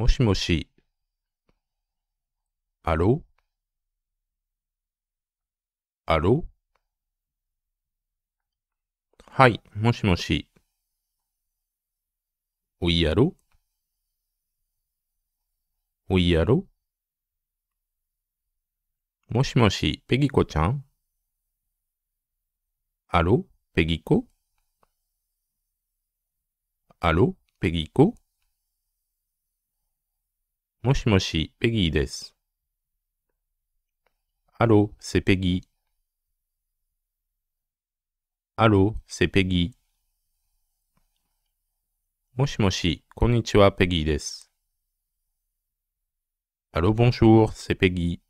もしもし。あろあろはい、もしもし。おいやろおいやろもしもし、ペギコちゃんあろペギコあろペギコ Allô, c'est Peggy. Allô, c'est Peggy. Peggy Allô, bonjour, c'est Peggy.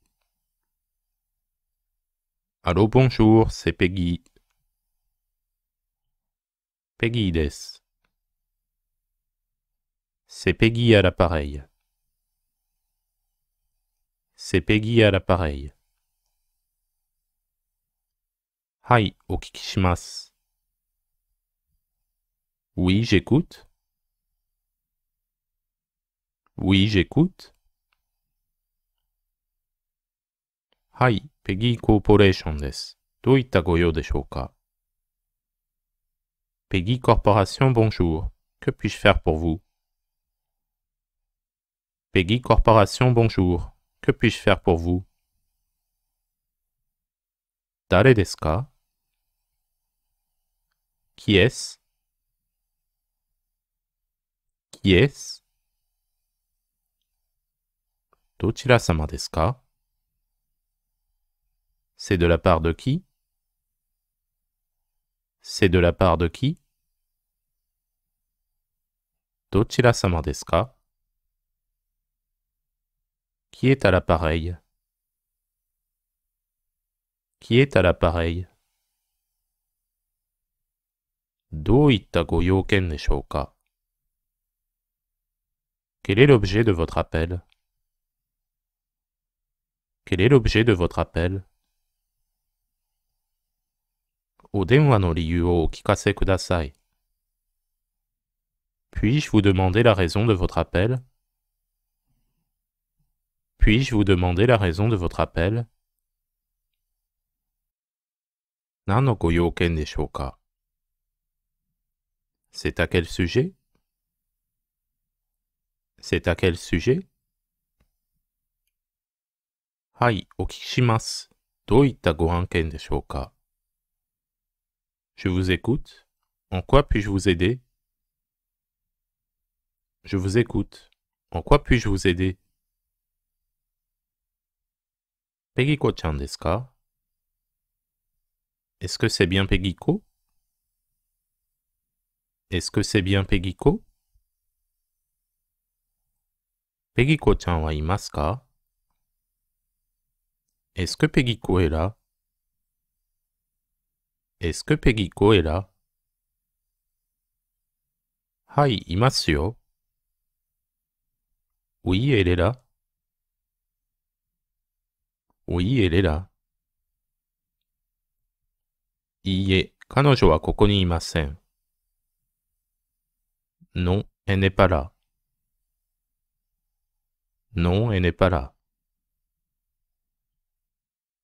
Allô, bonjour, c'est Peggy. Peggy des. C'est Peggy à l'appareil. C'est Peggy à l'appareil. Hi, Okikishimas. Oui, j'écoute. Oui, j'écoute. Hi, Peggy Corporation Shoka. Peggy Corporation, bonjour. Que puis-je faire pour vous Peggy Corporation, bonjour. Que puis-je faire pour vous Dare Qui est-ce Qui est-ce Dochira C'est de la part de qui C'est de la part de qui Dochira qui est à l'appareil Qui est à l'appareil どういったご用件でしょうか Quel est l'objet de votre appel Quel est l'objet de votre appel puis je vous demander la raison de votre appel puis-je vous demander la raison de votre appel C'est à quel sujet C'est à quel sujet Je vous écoute. En quoi puis-je vous aider Je vous écoute. En quoi puis-je vous aider Pegiko-chan Est-ce que c'est bien Pegiko Est-ce que c'est bien Pegiko Pegiko-chan wa imasu ka Est-ce que Pegiko est là Est-ce que Pegiko est là Hai, imasu Oui, elle est là. Oui, elle est là. pas est. Non, elle n'est pas là. Non, elle n'est pas là.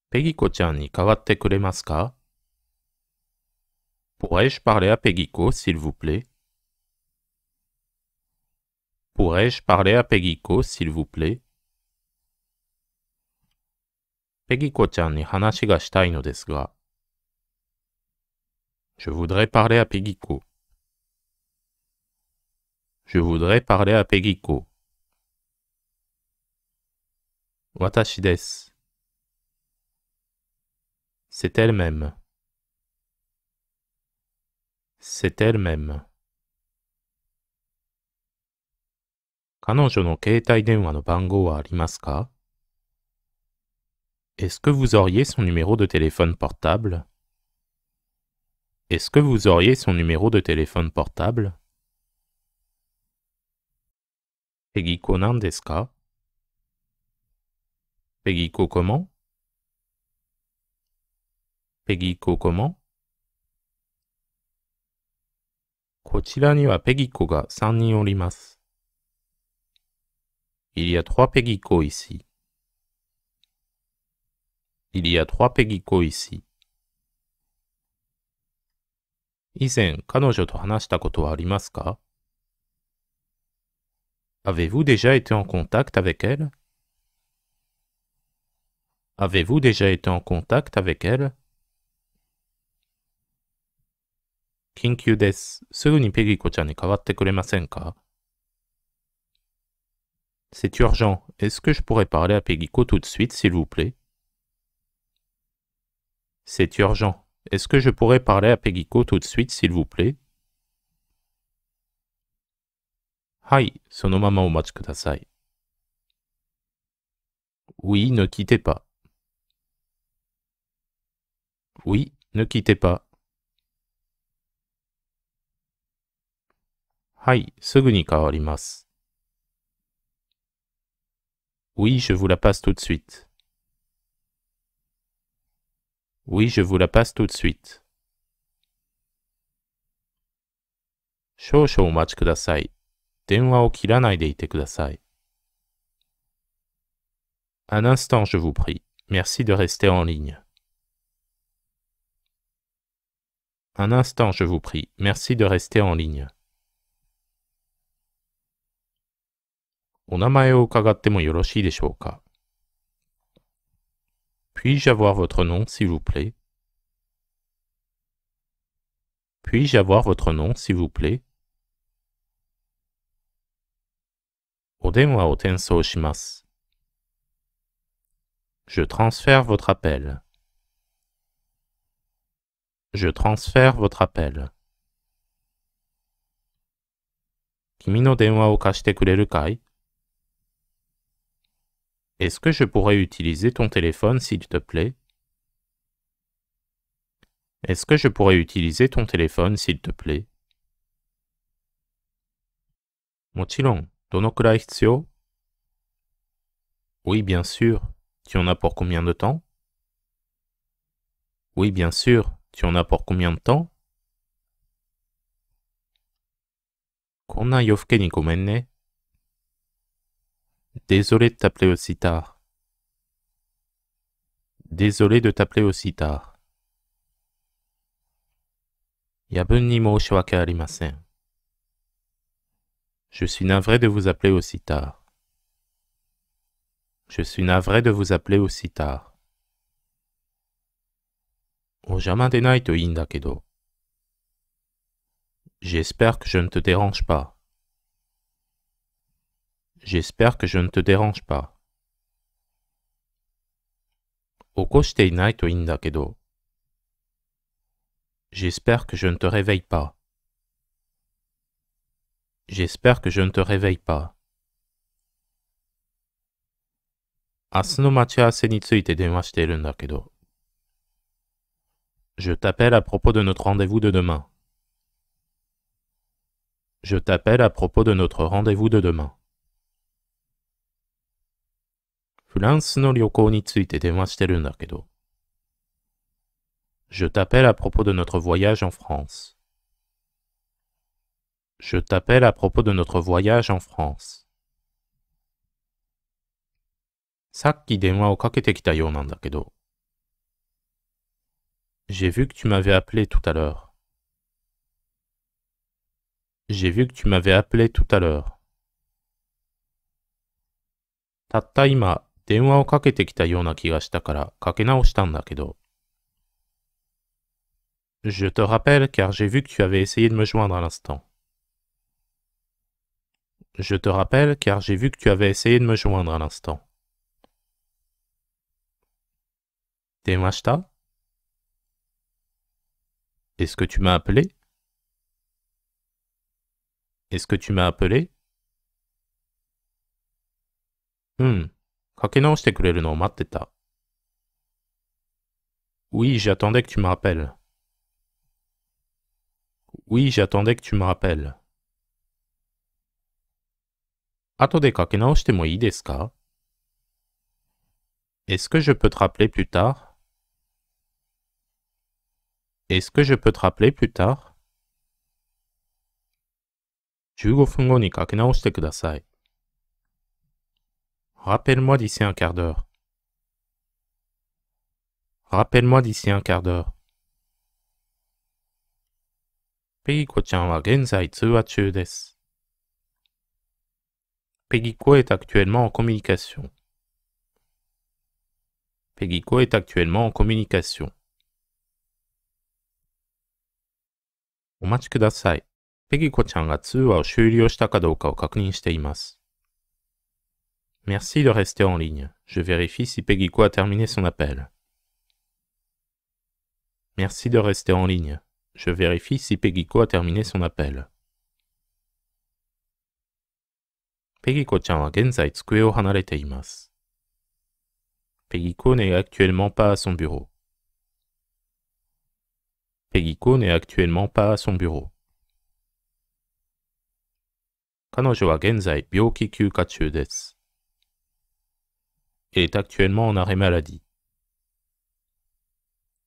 Pourrais-je parler à Pegiko, s'il vous plaît Pourrais-je parler à Pegiko, s'il vous plaît ペギコちゃんに話がしたいのですが。Je voudrais parler à Pegico. Je voudrais parler à Pegico. 私です。C'est elle-même. C'est elle-même. 彼女の携帯電話の番号はありますか Est-ce que vous auriez son numéro de téléphone portable Est-ce que vous auriez son numéro de téléphone portable Pegiko Nandeska Pegiko comment Pegiko comment こちらにはペギコが3 Il y a trois Pegiko ici il y a trois Pegiko ici. Avez-vous déjà été en contact avec elle Avez-vous déjà été en contact avec elle 緊急です。すぐにペギコちゃんに代わってくれませんか C'est urgent. Est-ce que je pourrais parler à Pegiko tout de suite, s'il vous plaît c'est urgent. Est-ce que je pourrais parler à Pegiko tout de suite, s'il vous plaît Oui, ne quittez pas. Oui, ne quittez pas. Oui, je vous la passe tout de suite. Oui, je vous la passe tout de suite. kiranai o Denwa ite Un instant, je vous prie. Merci de rester en ligne. Un instant, je vous prie. Merci de rester en ligne. お名前を伺ってもよろしいでしょうか puis-je avoir votre nom, s'il vous plaît Puis-je avoir votre nom, s'il vous plaît Je transfère votre appel. Je transfère votre appel. kai. Est-ce que je pourrais utiliser ton téléphone, s'il te plaît Est-ce que je pourrais utiliser ton téléphone, s'il te plaît Oui, bien sûr. Tu en as pour combien de temps Oui, bien sûr. Tu en as pour combien de temps Désolé de t'appeler aussi tard. Désolé de t'appeler aussi tard. Je suis navré de vous appeler aussi tard. Je suis navré de vous appeler aussi tard. J'espère que je ne te dérange pas. J'espère que je ne te dérange pas. J'espère que je ne te réveille pas. J'espère que je ne te réveille pas. Je t'appelle à propos de notre rendez-vous de demain. Je t'appelle à propos de notre rendez-vous de demain. Je t'appelle à propos de notre voyage en France. Je t'appelle à propos de notre voyage en France. J'ai vu que tu m'avais appelé tout à l'heure. J'ai vu que tu m'avais appelé tout à l'heure. たった今 je te rappelle car j'ai vu que tu avais essayé de me joindre à l'instant. Je te rappelle car j'ai vu que tu avais essayé de me joindre à l'instant. 出ました Est-ce que tu m'as appelé Est-ce que tu m'as appelé Hum, oui, j'attendais que tu me rappelles. Oui, j'attendais que tu me rappelles. 後でかけ直してもいいですか Est-ce que je peux te rappeler plus tard Est-ce que je peux te rappeler plus tard 15分後にかけ直してください。Rappelle-moi d'ici un quart d'heure. Rappelle-moi d'ici un quart d'heure. ペギコちゃんは現在通話中です。Pegico est actuellement en communication. Pegico est actuellement en communication. お待ちください。ペギコちゃんが通話を終了したかどうかを確認しています。Merci de rester en ligne. Je vérifie si Pegico a terminé son appel. Merci de rester en ligne. Je vérifie si Pegico a terminé son appel. Pegiko-chan wa genzai tsukue o hanarete n'est actuellement pas à son bureau. Pegiko n'est actuellement pas à son bureau. Kanojo wa genzai byouki elle est actuellement en arrêt maladie.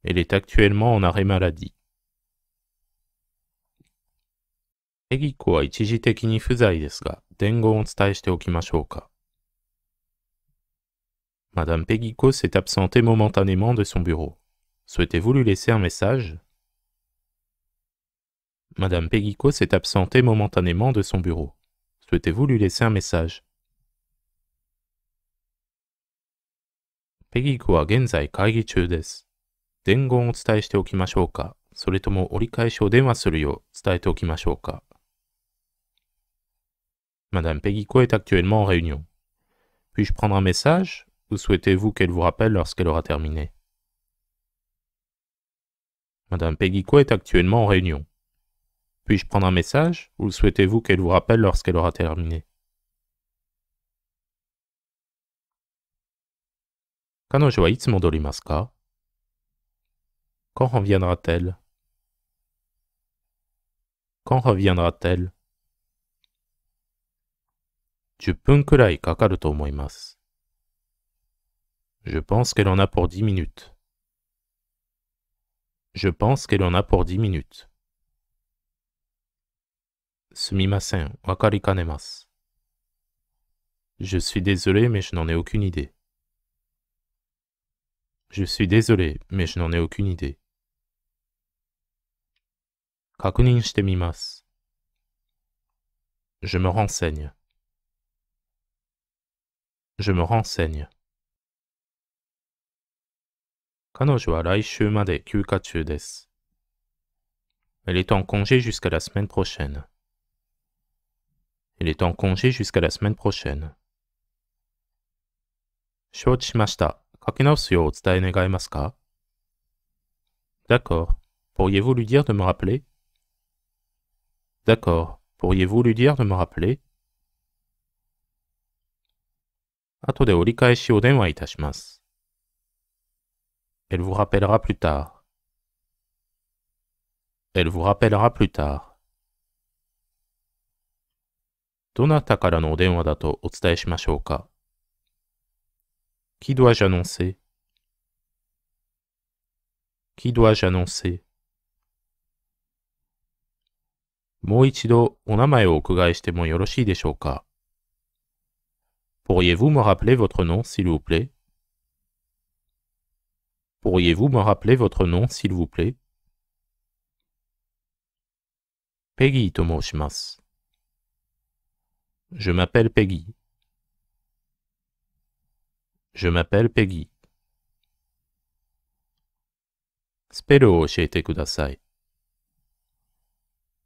Elle est actuellement en arrêt maladie. Madame Pegiko s'est absentée momentanément de son bureau. Souhaitez-vous lui laisser un message Madame Pegiko s'est absentée momentanément de son bureau. Souhaitez-vous lui laisser un message Madame Pegiko est actuellement en réunion. Puis-je prendre un message ou souhaitez-vous qu'elle vous rappelle lorsqu'elle aura terminé Madame Pegico est actuellement en réunion. Puis-je prendre un message ou souhaitez-vous qu'elle vous rappelle lorsqu'elle aura terminé Quand reviendra-t-elle Quand reviendra-t-elle 10 Je pense qu'elle en a pour 10 minutes. Je pense qu'elle en a pour 10 minutes. Je suis désolé, mais je n'en ai aucune idée. Je suis désolé, mais je n'en ai aucune idée. Kakunin Je me renseigne. Je me renseigne. elle est en congé jusqu'à la semaine prochaine. Elle est en congé jusqu'à la semaine prochaine. 承知しました。D'accord, Pourriez-vous lui dire de me rappeler D'accord. Pourriez-vous lui dire de me rappeler Elle vous rappellera plus tard. Elle vous rappellera plus tard. どなたからのお電話だとお伝えしましょうか qui dois-je annoncer Qui dois-je annoncer もう一度お名前をお伺いしてもよろしいでしょうか Pourriez-vous me rappeler votre nom, s'il vous plaît Pourriez-vous me rappeler votre nom, s'il vous plaît Peggy Je m'appelle Peggy. Je m'appelle Peggy.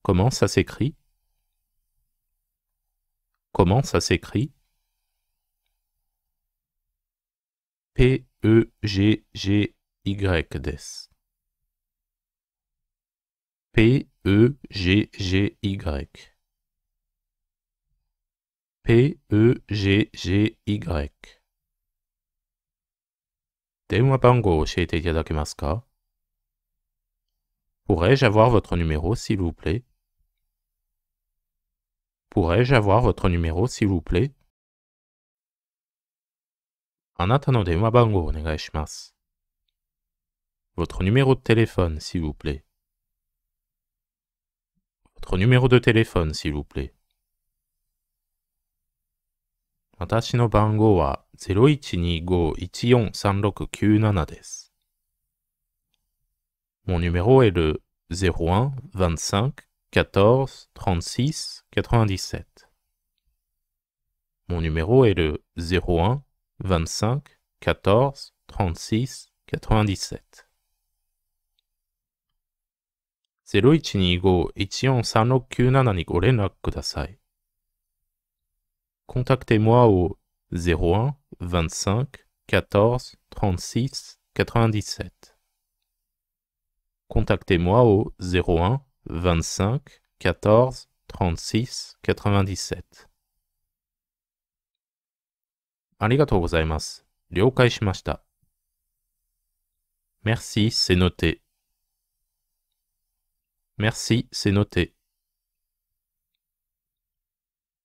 Comment ça s'écrit Comment ça s'écrit P-E-G-G-Y des. P-E-G-G-Y. P-E-G-G-Y pourrais je avoir votre numéro, s'il vous plaît Pourrais-je avoir votre numéro, s'il vous plaît Votre numéro de téléphone, s'il vous plaît. Votre numéro de téléphone, s'il vous plaît. 私の番号は0125-143697です。Mon numéro est le 01 25 14 36 97. Mon numéro est le 01 25 14 36 97. 0125-143697にご連絡ください。contactez-moi au 01 25 14 36 97. Contactez-moi au 01 25 14 36 97. Merci, c'est noté. Merci, c'est noté.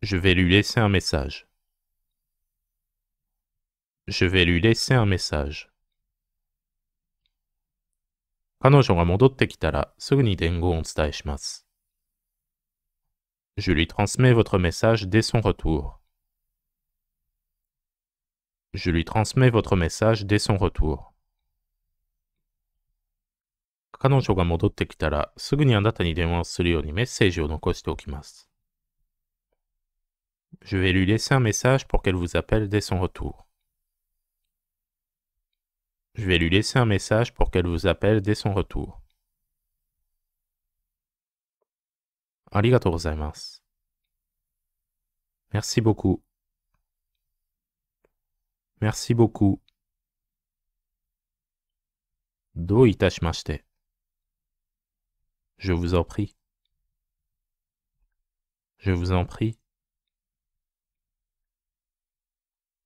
Je vais lui laisser un message. Je vais lui laisser un message. Je lui transmets votre message dès son retour. Je lui transmets votre message dès son retour. 彼女が戻ってきたらすぐにあなたに電話をするようにメッセージを残しておきます。je vais lui laisser un message pour qu'elle vous appelle dès son retour. Je vais lui laisser un message pour qu'elle vous appelle dès son retour. Arigato gozaimasu. Merci beaucoup. Merci beaucoup. Do itashimashite. Je vous en prie. Je vous en prie.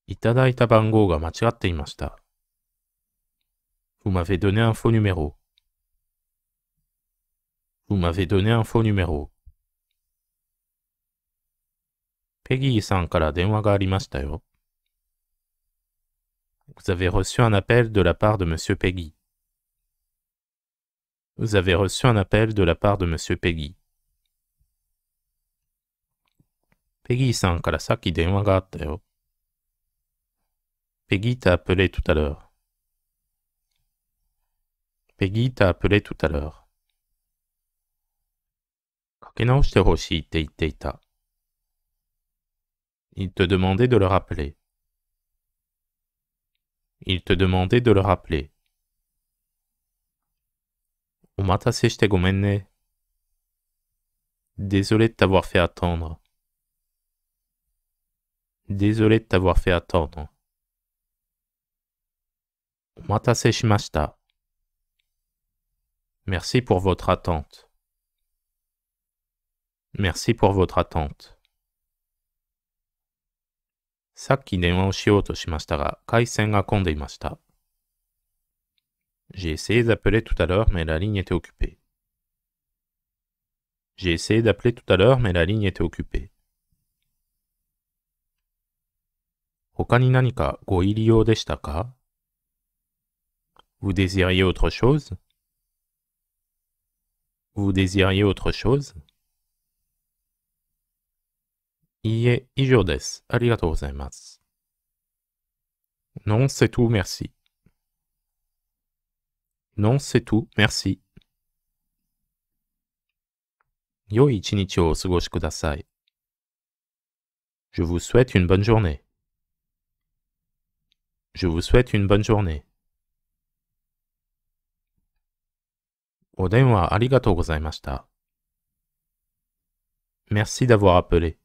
いただいた番号が間違っていました。Vous m'avez donné un faux numéro. Vous m'avez donné un faux numéro. ペギーさんから電話がありましたよ。Vous avez reçu un appel de la part de Monsieur Peggy. Vous avez reçu un appel de la part de Monsieur Peggy. ペギーさんからさっき電話があったよ。Peggy t'a appelé tout à l'heure. Peggy t'a appelé tout à l'heure. Il te demandait de le rappeler. Il te demandait de le rappeler. Désolé de t'avoir fait attendre. Désolé de t'avoir fait attendre. Merci pour votre attente. Merci pour votre attente. J'ai essayé d'appeler tout à l'heure, mais la ligne était occupée. J'ai essayé d'appeler tout à l'heure, mais la ligne était occupée. 他に何かご入り用でしたか vous désiriez autre chose Vous désiriez autre chose Non, c'est tout, merci. Non, c'est tout, merci. Je vous souhaite une bonne journée. Je vous souhaite une bonne journée. お電話ありがとうございました。Merci d'avoir appelé.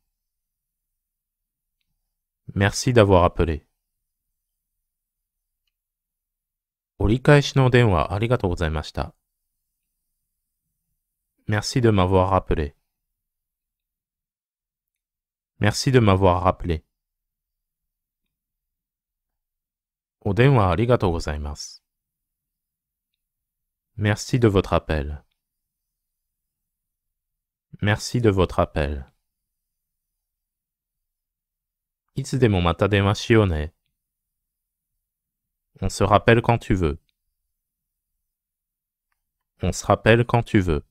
Merci d'avoir appelé. 折り返しの電話ありがとうございました。Merci de m'avoir appelé. Merci de m'avoir appelé. お電話ありがとうございます。Merci de votre appel. Merci de votre appel. On se rappelle quand tu veux. On se rappelle quand tu veux.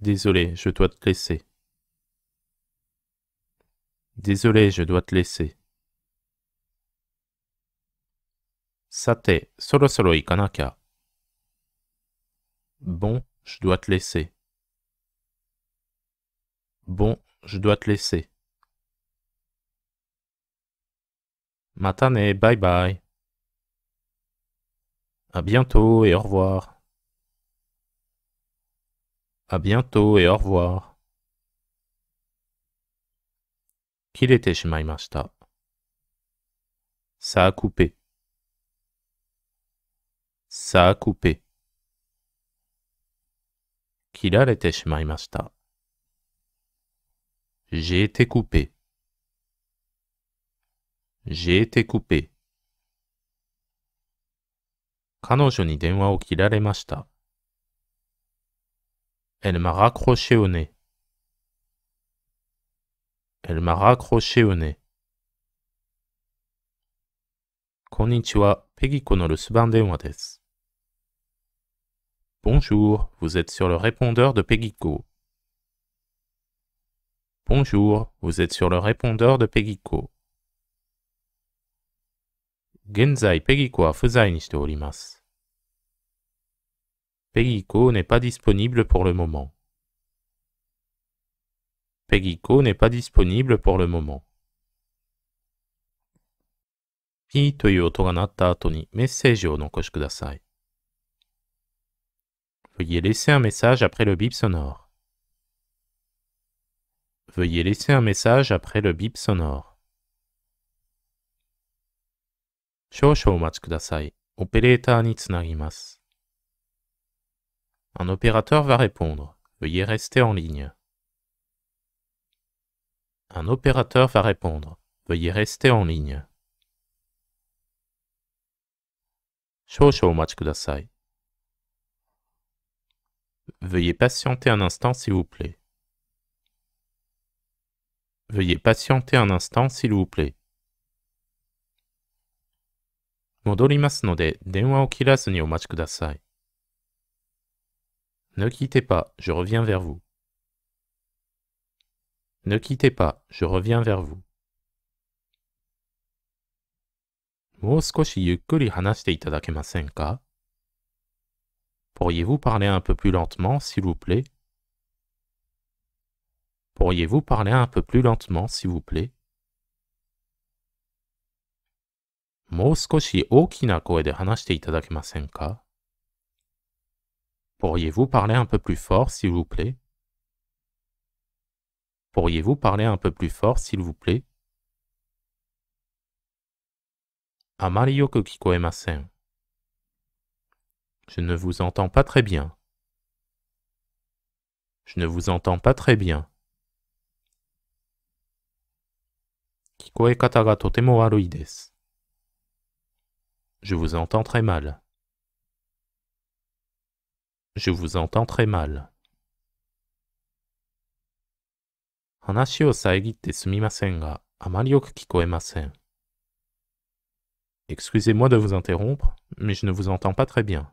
Désolé, je dois te laisser. Désolé, je dois te laisser. Sate, Bon, je dois te laisser. Bon, je dois te laisser. Matane, bye bye. À bientôt et au revoir. À bientôt et au revoir. 切れてしまいました。さあ、コペ。さあ、コペ。切られてしまいました。ジェーテコペ。ジェーテコペ。彼女に電話を切られました。Elle m'a raccroché au nez. Konnichiwa, Pegiko no Bonjour, vous êtes sur le répondeur de Pegiko. Bonjour, vous êtes sur le répondeur de Pegiko. Genzai Pegiko fuzai n'est pas disponible pour le moment. Pegico n'est pas disponible pour le moment. Veuillez laisser un message après le bip sonore. Veuillez laisser un message après le bip sonore. Un opérateur va répondre. Veuillez rester en ligne. Un opérateur va répondre. Veuillez rester en ligne. Veuillez patienter un instant s'il vous plaît. Veuillez patienter un instant s'il vous plaît. Ne quittez pas, je reviens vers vous. Ne quittez pas, je reviens vers vous. Pourriez-vous parler un peu plus lentement, s'il vous plaît Pourriez-vous parler un peu plus lentement, s'il vous plaît Pourriez-vous parler un peu plus fort, s'il vous plaît Pourriez-vous parler un peu plus fort, s'il vous plaît Je ne vous entends pas très bien. Je ne vous entends pas très bien. Je vous entends très mal. Je vous entends très mal. excusez moi de vous interrompre, mais je ne vous entends pas très bien.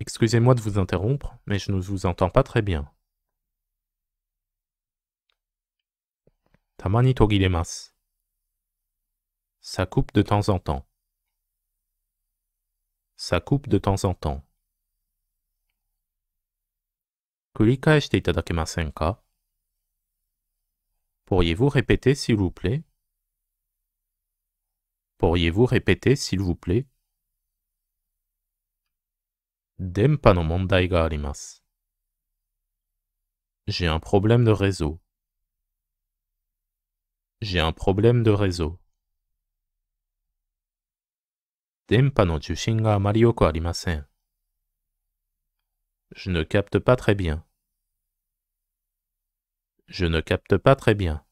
Excusez-moi de vous interrompre, mais je ne vous entends pas très bien. Ça coupe de temps en temps. Ça coupe de temps en temps. ka. Pourriez-vous répéter, s'il vous plaît Pourriez-vous répéter, s'il vous plaît J'ai un problème de réseau. J'ai un problème de réseau. Je ne capte pas très bien. Je ne capte pas très bien.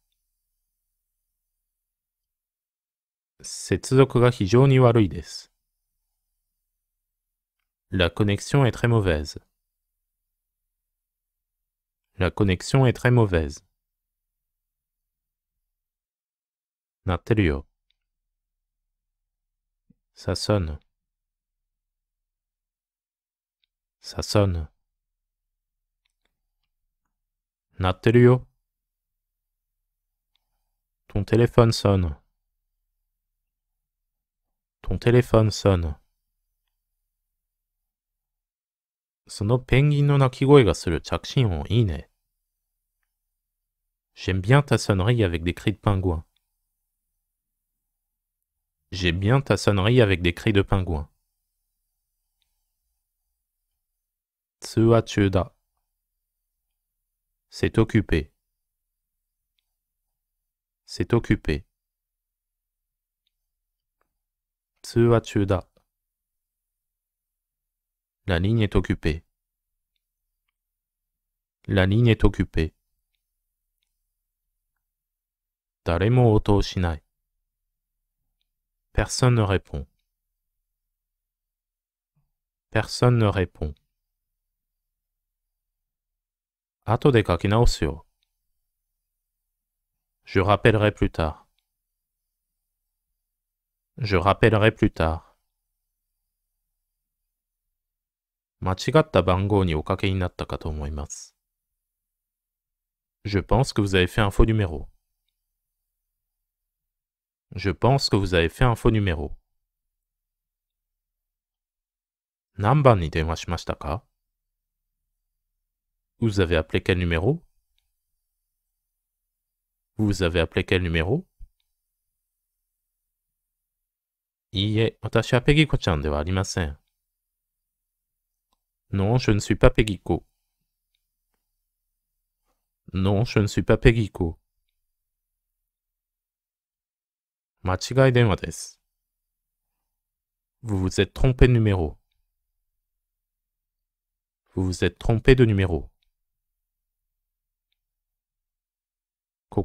La connexion est très mauvaise. La connexion est très mauvaise. Ça sonne. Ça sonne ton téléphone sonne. Ton téléphone sonne. J'aime bien ta sonnerie avec des cris de pingouin. J'aime bien ta sonnerie avec des cris de pingouin. 通話中だ。c'est occupé. C'est occupé. da. La ligne est occupée. La ligne est occupée. Daremo oto shinai. Personne ne répond. Personne ne répond. Je rappellerai plus tard. Je rappellerai plus tard. Je pense que vous avez fait un faux numéro. Je pense que vous avez fait un faux numéro. 何番に電話しましたか vous avez appelé quel numéro Vous avez appelé quel numéro Non, je ne suis pas Pegico. Non, je ne suis pas Pegico. Vous vous êtes trompé de numéro. Vous vous êtes trompé de numéro. Il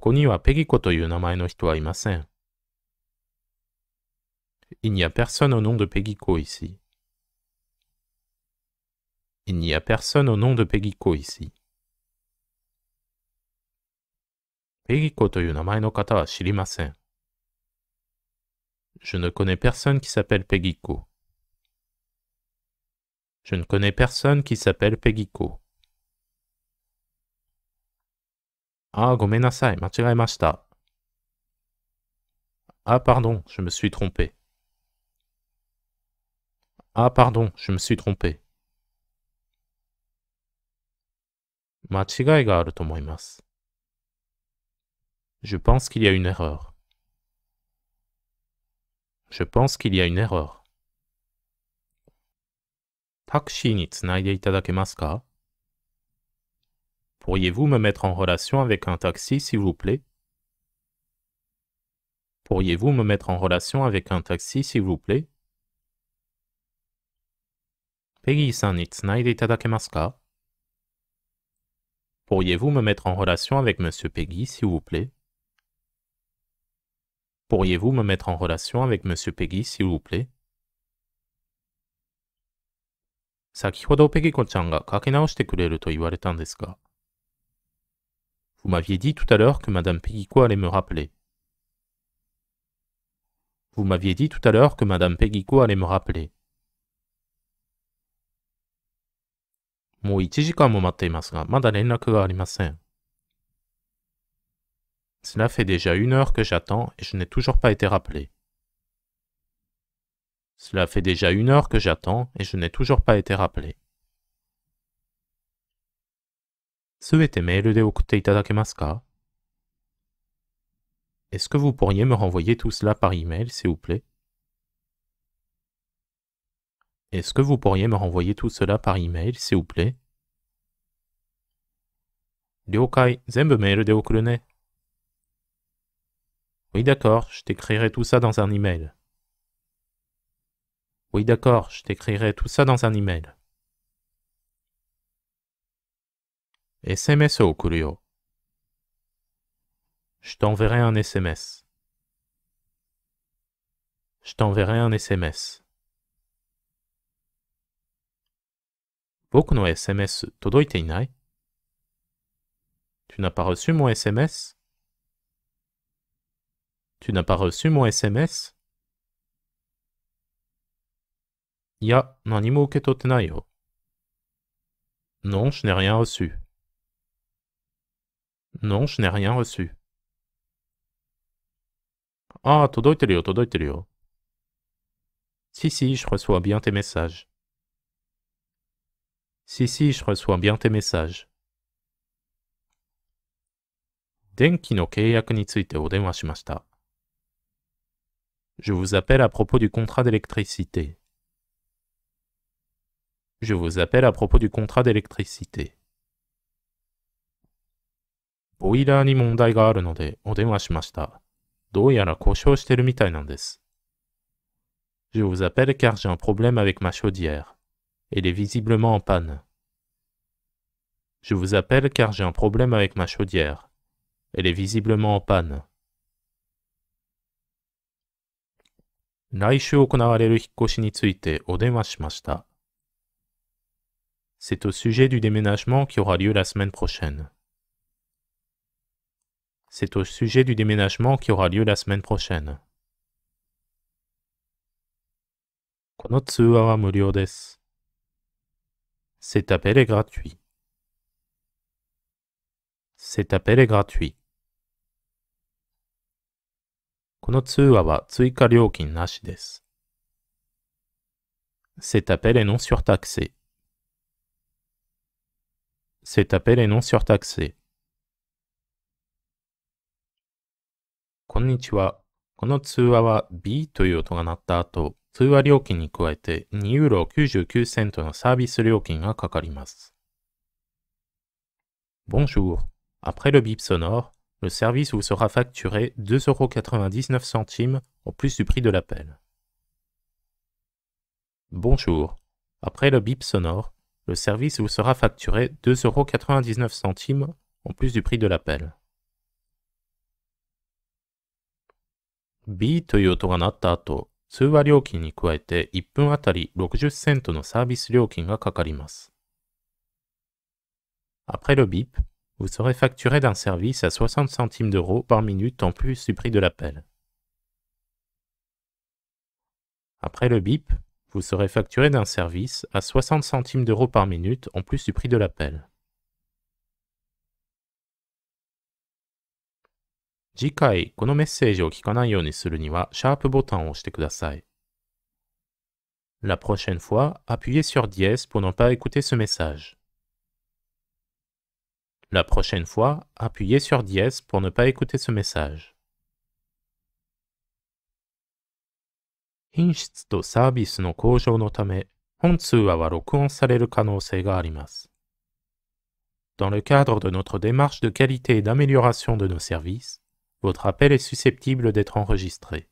n'y a personne au nom de Pegico ici. Il n'y a personne au nom de Pegiko ici. je Je ne connais personne qui s'appelle Pegiko. Je ne connais personne qui s'appelle Pegiko. Ah, gomenasai, Ah, pardon, je me suis trompé. Ah, pardon, je me suis trompé. Machigai ga aru Je pense qu'il y a une erreur. Je pense qu'il y a une erreur. タクシーにつないでいただけますか Pourriez-vous me mettre en relation avec un taxi, s'il vous plaît Pourriez-vous me mettre en relation avec un taxi, s'il vous plaît peggy Pourriez-vous me mettre en relation avec Monsieur Peggy, s'il vous plaît Pourriez-vous me mettre en relation avec Monsieur Peggy, s'il vous plaît vous m'aviez dit tout à l'heure que Madame Péguicois allait me rappeler. Vous m'aviez dit tout à l'heure que Madame Péguicois allait me rappeler. Cela fait déjà une heure que j'attends et je n'ai toujours pas été rappelé. Cela fait déjà une heure que j'attends et je n'ai toujours pas été rappelé. すべてメールで送っていただけますか Est-ce que vous pourriez me renvoyer tout cela par email, s'il vous plaît Est-ce que vous pourriez me renvoyer tout cela par email, s'il vous plaît Oui, d'accord, je t'écrirai tout ça dans un email. Oui, d'accord, je t'écrirai tout ça dans un email. SMS Je t'enverrai un SMS. Je t'enverrai un SMS. 僕の SMS Tu n'as pas reçu mon SMS Tu n'as pas reçu mon SMS いや、何も受け取ってないよ。Non, je n'ai rien reçu. Non, je n'ai rien reçu. Ah, todoiterio, todoiterio. Si, si, je reçois bien tes messages. Si, si, je reçois bien tes messages. Je vous appelle à propos du contrat d'électricité. Je vous appelle à propos du contrat d'électricité. Je vous appelle car j'ai un problème avec ma chaudière. Elle est visiblement en panne. Je vous appelle car j'ai un problème avec ma chaudière. Elle est visiblement en panne. C'est au sujet du déménagement qui aura lieu la semaine prochaine. C'est au sujet du déménagement qui aura lieu la semaine prochaine. Cet appel est gratuit. Cet appel est gratuit. Cet appel est non surtaxé. Cet appel est non surtaxé. Bonjour, Après le bip sonore, le service vous sera facturé 2,99 centimes en plus du prix de l'appel. Bonjour. Après le bip sonore, le service vous sera facturé 2,99 centimes en plus du prix de l'appel. Après le bip, vous serez facturé d'un service à 60 centimes d'euros par minute en plus du prix de l'appel. Après le bip, vous serez facturé d'un service à 60 centimes d'euros par minute en plus du prix de l'appel. La prochaine fois, appuyez sur dièse pour ne pas écouter ce message. La prochaine fois, appuyez sur dièse pour ne pas écouter ce message. Dans le cadre de notre démarche de qualité et d'amélioration de nos services, votre appel est susceptible d'être enregistré.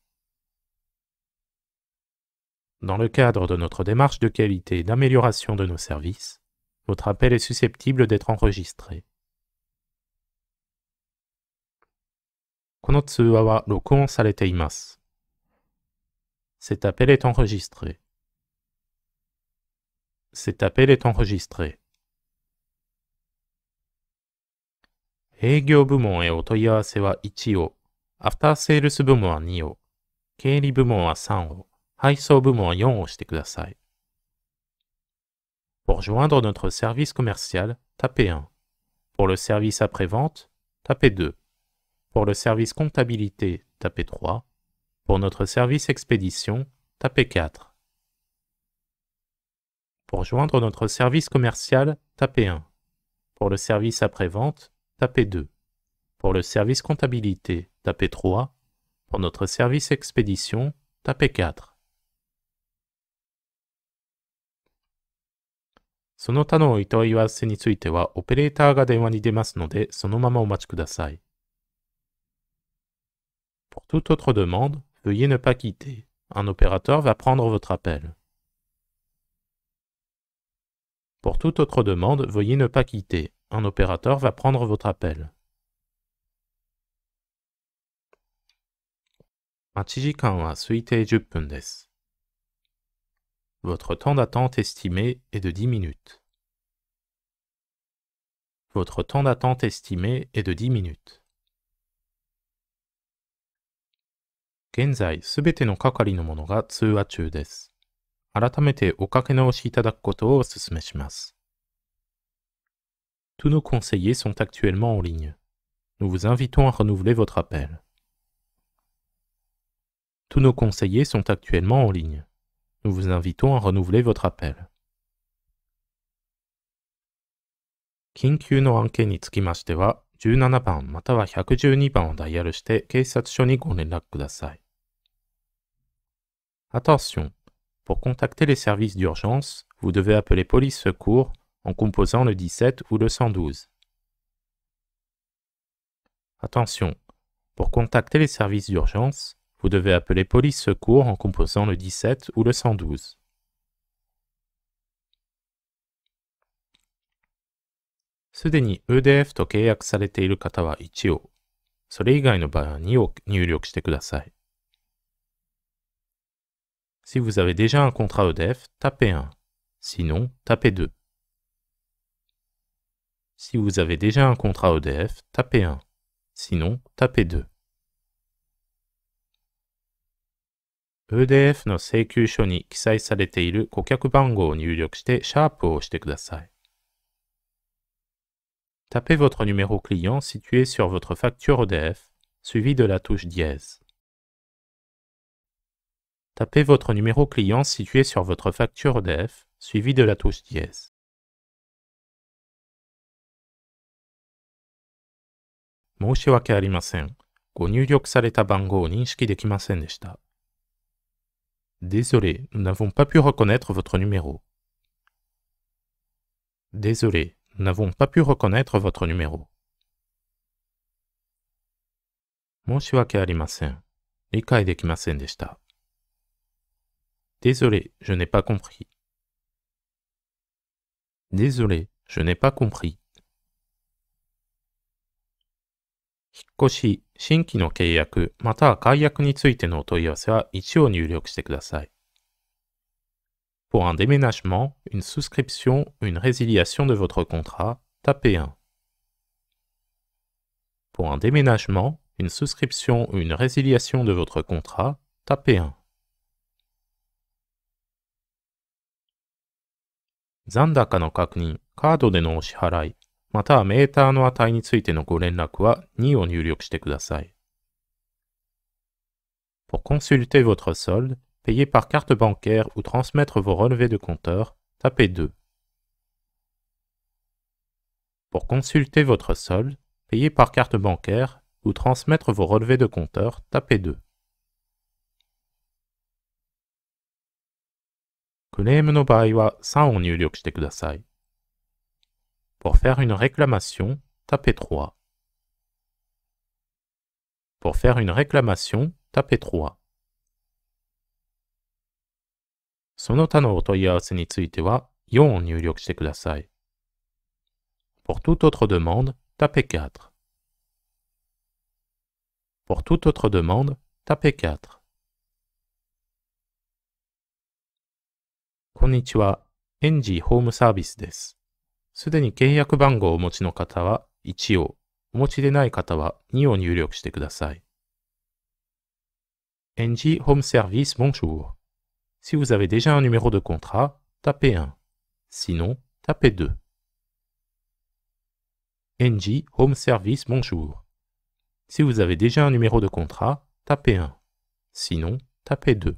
Dans le cadre de notre démarche de qualité et d'amélioration de nos services, votre appel est susceptible d'être enregistré. Cet appel est enregistré. Cet appel est enregistré. Pour joindre notre service commercial, tapez 1. Pour le service après-vente, tapez 2. Pour le service comptabilité, tapez 3. Pour notre service expédition, tapez 4. Pour joindre notre service commercial, tapez 1. Pour le service après-vente, tapez 2. Pour le service comptabilité, tapez 3. Pour notre service expédition, tapez 4. Pour toute autre demande, veuillez ne pas quitter. Un opérateur va prendre votre appel. Pour toute autre demande, veuillez ne pas quitter un opérateur va prendre votre appel. 待ち時間は推定10 Votre temps d'attente estimé est de 10 minutes. Votre temps d'attente estimé est de 10 minutes. de en 現在、すべての係のものが通話中です。改めておかけ直しいただくことをお勧めします。tous nos conseillers sont actuellement en ligne. Nous vous invitons à renouveler votre appel. Tous nos conseillers sont actuellement en ligne. Nous vous invitons à renouveler votre appel. Attention, Pour contacter les services d'urgence, vous devez appeler police secours en composant le 17 ou le 112. Attention, pour contacter les services d'urgence, vous devez appeler Police Secours en composant le 17 ou le 112. EDF UDF と契約されている方は1をそれ以外の場合は2 Si vous avez déjà un contrat EDF, tapez 1. Sinon, tapez 2. Si vous avez déjà un contrat EDF, tapez 1. Sinon, tapez 2. EDF Tapez votre numéro client situé sur votre facture EDF, suivi de la touche dièse. Tapez votre numéro client situé sur votre facture EDF, suivi de la touche dièse. Désolé, nous n'avons pas pu reconnaître votre numéro. Désolé, nous n'avons pas pu reconnaître votre numéro. Désolé, je n'ai pas compris. Désolé, je n'ai pas compris. 引っ越し、新規の契約、または解約についてのお問い合わせは1を入力してください。Pour un déménagement, une souscription, une résiliation de votre contrat, tapez 1. Pour un déménagement, une souscription ou une résiliation de votre contrat, tapez 1. 残高の確認、カードでのお支払い、Pour 2 Pour consulter votre solde, payer par carte bancaire ou transmettre vos relevés de compteur, tapez 2. Pour consulter votre solde, payer par carte bancaire ou transmettre vos relevés de compteur, tapez 2. クレームの場合は3を入力してください。pour faire une réclamation, tapez 3. Pour faire une réclamation, tapez 3. 3. 4 Pour toute autre demande, tapez 4. Pour toute autre demande, tapez 4. Home Des. すでに契約番号をお持ちの方は1を、お持ちでない方は2を入力してください。NG Home Service Bonjour. Si vous avez déjà un numéro de contrat, tapez 1. Sinon, tapez 2. NG Home Service Bonjour. Si vous avez déjà un numéro de contrat, tapez 1. Sinon, tapez 2.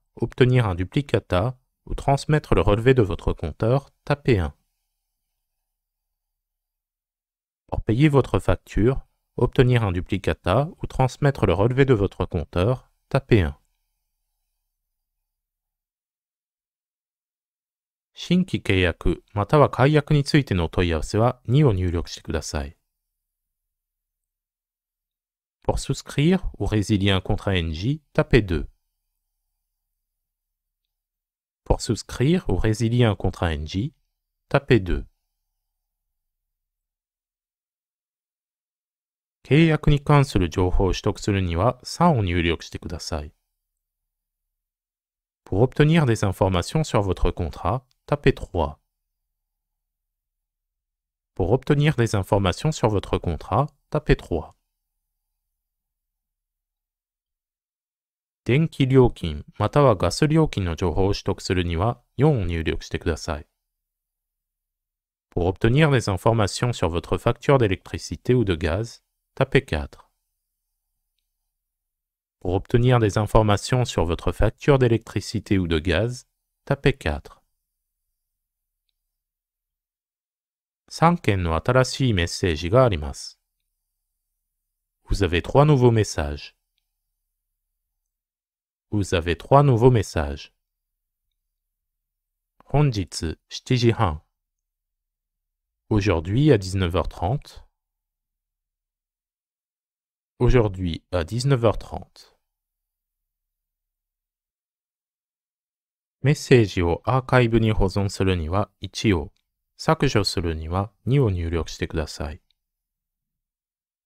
obtenir un duplicata ou transmettre le relevé de votre compteur, tapez 1. Pour payer votre facture, obtenir un duplicata ou transmettre le relevé de votre compteur, tapez 1 pour souscrire ou résilier un contrat NJ, tapez 2. Pour souscrire ou résilier un contrat NJ, tapez 2 ». Pour obtenir des informations sur votre contrat, tapez 3. Pour obtenir des informations sur votre contrat, tapez 3. Pour obtenir des informations sur votre facture d'électricité ou de gaz, tapez 4. Pour obtenir des informations sur votre facture d'électricité ou de gaz, tapez 4. Vous avez trois nouveaux messages vous avez trois nouveaux messages. Honjitsu Aujourd'hui à 19h30. Aujourd'hui à 19h30. Message au archive ni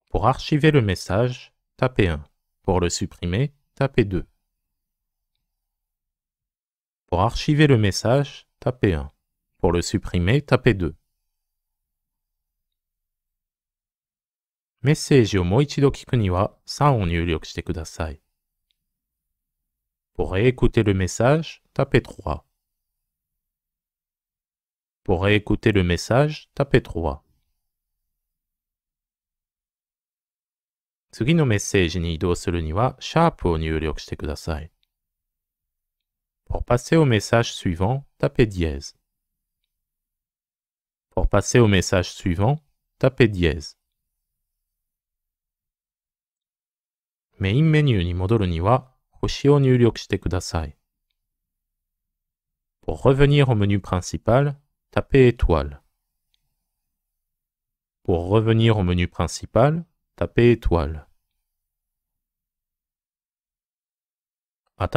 Pour archiver le message, tapez 1. Pour le supprimer, tapez 2. Pour archiver le message, tapez 1. Pour le supprimer, tapez 2. メッセージをもう一度聞くには3 Pour réécouter le message, tapez 3. Pour réécouter le message, tapez 3. 次のメッセージに移動するには、シャープを入力してください。pour passer au message suivant, tapez dièse. Pour passer au message suivant, tapez dièse. Pour revenir au menu principal, tapez étoile. Pour revenir au menu principal, tapez étoile. Vous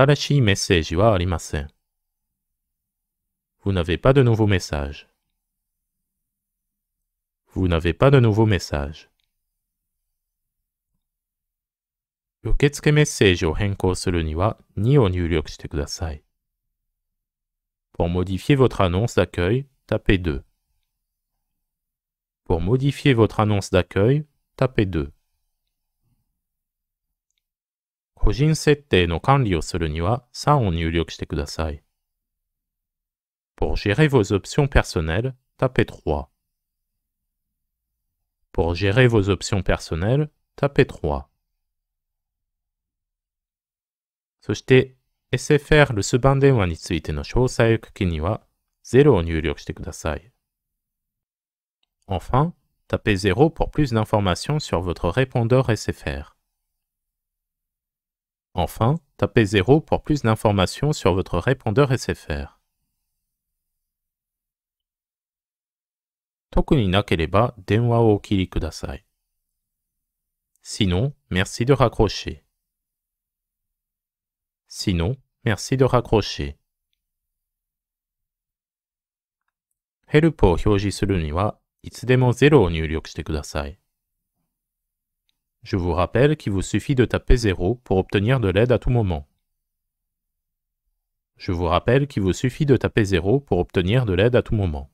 n'avez pas de nouveau message. Vous n'avez pas de nouveau message. Pour 2 modifier votre annonce d'accueil, tapez 2. Pour modifier votre annonce d'accueil, tapez 2. Pour gérer vos options personnelles, tapez 3. Pour gérer vos options personnelles, tapez 3. そして SFR 0 tapez 0 pour plus d'informations sur votre répondeur SFR. Enfin, tapez 0 pour plus d'informations sur votre répondeur SFR. Sinon, merci de raccrocher. Sinon, merci de raccrocher. Help を表示するには、いつでも0を入力してください。je vous rappelle qu'il vous suffit de taper 0 pour obtenir de l'aide à tout moment. Je vous rappelle qu'il vous suffit de taper 0 pour obtenir de l'aide à tout moment.